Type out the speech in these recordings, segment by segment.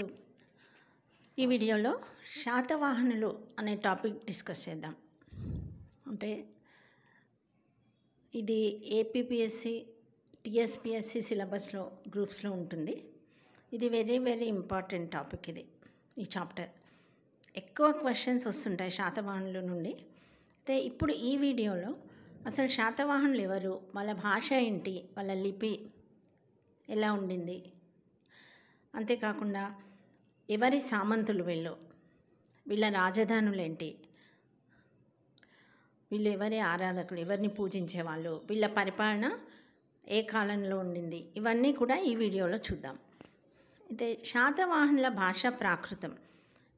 ఇప్పుడు ఈ వీడియోలో శాతవాహనులు అనే టాపిక్ డిస్కస్ చేద్దాం అంటే ఇది ఏపీపీఎస్సి టిఎస్పిఎస్సి సిలబస్లో గ్రూప్స్లో ఉంటుంది ఇది వెరీ వెరీ ఇంపార్టెంట్ టాపిక్ ఇది ఈ చాప్టర్ ఎక్కువ క్వశ్చన్స్ వస్తుంటాయి శాతవాహనుల నుండి అయితే ఇప్పుడు ఈ వీడియోలో అసలు శాతవాహనులు ఎవరు వాళ్ళ భాష ఏంటి వాళ్ళ లిపి ఎలా ఉండింది అంతేకాకుండా ఎవరి సామంతులు వీళ్ళు వీళ్ళ రాజధానులు ఏంటి వీళ్ళు ఎవరి ఆరాధకులు ఎవరిని పూజించేవాళ్ళు వీళ్ళ పరిపాలన ఏ కాలంలో ఉండింది ఇవన్నీ కూడా ఈ వీడియోలో చూద్దాం అయితే శాతవాహనుల భాష ప్రాకృతం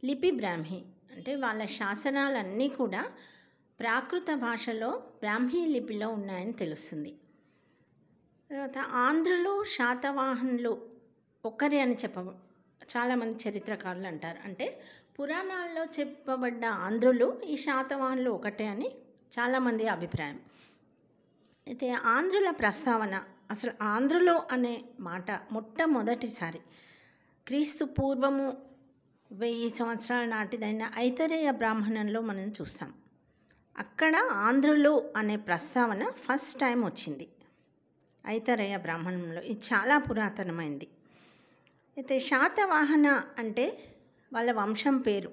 లిపి బ్రాహ్మి అంటే వాళ్ళ శాసనాలన్నీ కూడా ప్రాకృత భాషలో బ్రాహ్మీ లిపిలో ఉన్నాయని తెలుస్తుంది తర్వాత ఆంధ్రులు శాతవాహనులు ఒకరి అని చెప్ప చాలామంది చరిత్రకారులు అంటారు అంటే పురాణాల్లో చెప్పబడ్డ ఆంధ్రులు ఈ శాతవాహనులు ఒకటే అని చాలామంది అభిప్రాయం అయితే ఆంధ్రుల ప్రస్తావన అసలు ఆంధ్రులు అనే మాట మొట్టమొదటిసారి క్రీస్తు పూర్వము వెయ్యి సంవత్సరాల నాటిదైన ఐతరేయ బ్రాహ్మణంలో మనం చూస్తాం అక్కడ ఆంధ్రులు అనే ప్రస్తావన ఫస్ట్ టైం వచ్చింది ఐతరేయ బ్రాహ్మణంలో ఇది చాలా పురాతనమైంది అయితే శాతవాహన అంటే వాళ్ళ వంశం పేరు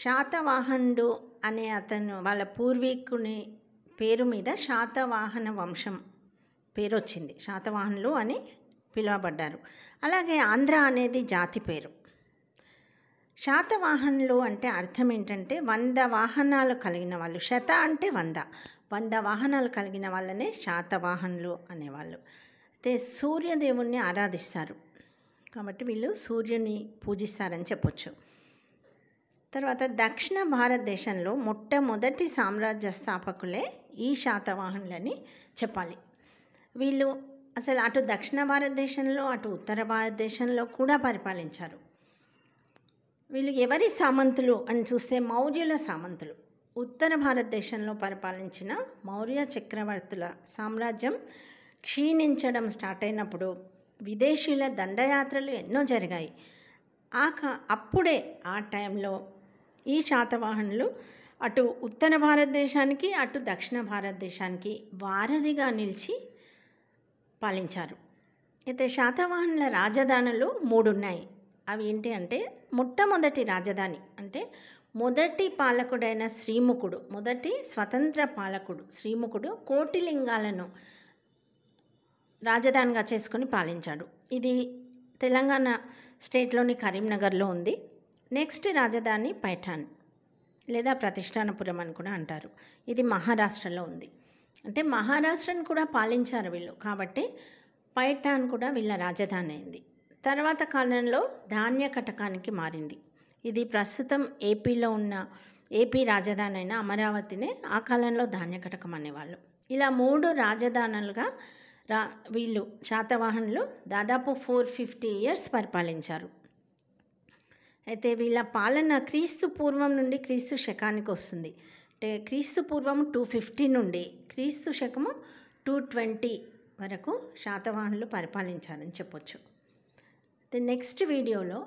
శాతవాహనుడు అనే అతను వాళ్ళ పూర్వీకుని పేరు మీద శాతవాహన వంశం పేరు వచ్చింది శాతవాహనులు అని పిలువబడ్డారు అలాగే ఆంధ్ర అనేది జాతి పేరు శాతవాహనులు అంటే అర్థం ఏంటంటే వంద వాహనాలు కలిగిన వాళ్ళు శత అంటే వంద వంద వాహనాలు కలిగిన వాళ్ళనే శాతవాహనులు అనేవాళ్ళు అయితే సూర్యదేవుణ్ణి ఆరాధిస్తారు కాబట్టి వీళ్ళు సూర్యుని పూజిస్తారని చెప్పొచ్చు తర్వాత దక్షిణ భారతదేశంలో మొట్టమొదటి సామ్రాజ్య స్థాపకులే ఈ శాతవాహనులని చెప్పాలి వీళ్ళు అసలు అటు దక్షిణ భారతదేశంలో అటు ఉత్తర భారతదేశంలో కూడా పరిపాలించారు వీళ్ళు ఎవరి సామంతులు అని చూస్తే మౌర్యుల సామంతులు ఉత్తర భారతదేశంలో పరిపాలించిన మౌర్య చక్రవర్తుల సామ్రాజ్యం క్షీణించడం స్టార్ట్ అయినప్పుడు విదేశీయుల దండయాత్రలు ఎన్నో జరిగాయి ఆ అప్పుడే ఆ టైంలో ఈ శాతవాహనులు అటు ఉత్తర భారతదేశానికి అటు దక్షిణ భారతదేశానికి వారధిగా నిలిచి పాలించారు అయితే శాతవాహనుల రాజధానులు మూడు ఉన్నాయి అవి ఏంటి అంటే మొట్టమొదటి రాజధాని అంటే మొదటి పాలకుడైన శ్రీముఖుడు మొదటి స్వతంత్ర పాలకుడు శ్రీముఖుడు కోటిలింగాలను రాజధానిగా చేసుకొని పాలించాడు ఇది తెలంగాణ స్టేట్లోని కరీంనగర్లో ఉంది నెక్స్ట్ రాజధాని పైఠాన్ లేదా ప్రతిష్టానపురం అని కూడా అంటారు ఇది మహారాష్ట్రలో ఉంది అంటే మహారాష్ట్రను కూడా పాలించారు వీళ్ళు కాబట్టి పైఠాన్ కూడా వీళ్ళ రాజధాని అయింది తర్వాత కాలంలో ధాన్య కటకానికి మారింది ఇది ప్రస్తుతం ఏపీలో ఉన్న ఏపీ రాజధాని అయిన అమరావతినే ఆ కాలంలో ధాన్య కటకం అనేవాళ్ళు ఇలా మూడు రాజధానులుగా రా వీళ్ళు శాతవాహనులు దాదాపు ఫోర్ ఫిఫ్టీ ఇయర్స్ పరిపాలించారు అయితే వీళ్ళ పాలన క్రీస్తు పూర్వం నుండి క్రీస్తు శకానికి వస్తుంది అంటే క్రీస్తు పూర్వం టూ ఫిఫ్టీ నుండి క్రీస్తు శకము టూ ట్వంటీ వరకు శాతవాహనులు పరిపాలించారని చెప్పొచ్చు అయితే నెక్స్ట్ వీడియోలో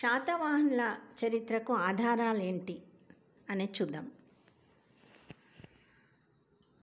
శాతవాహనుల చరిత్రకు ఆధారాలు ఏంటి అనేది చూద్దాం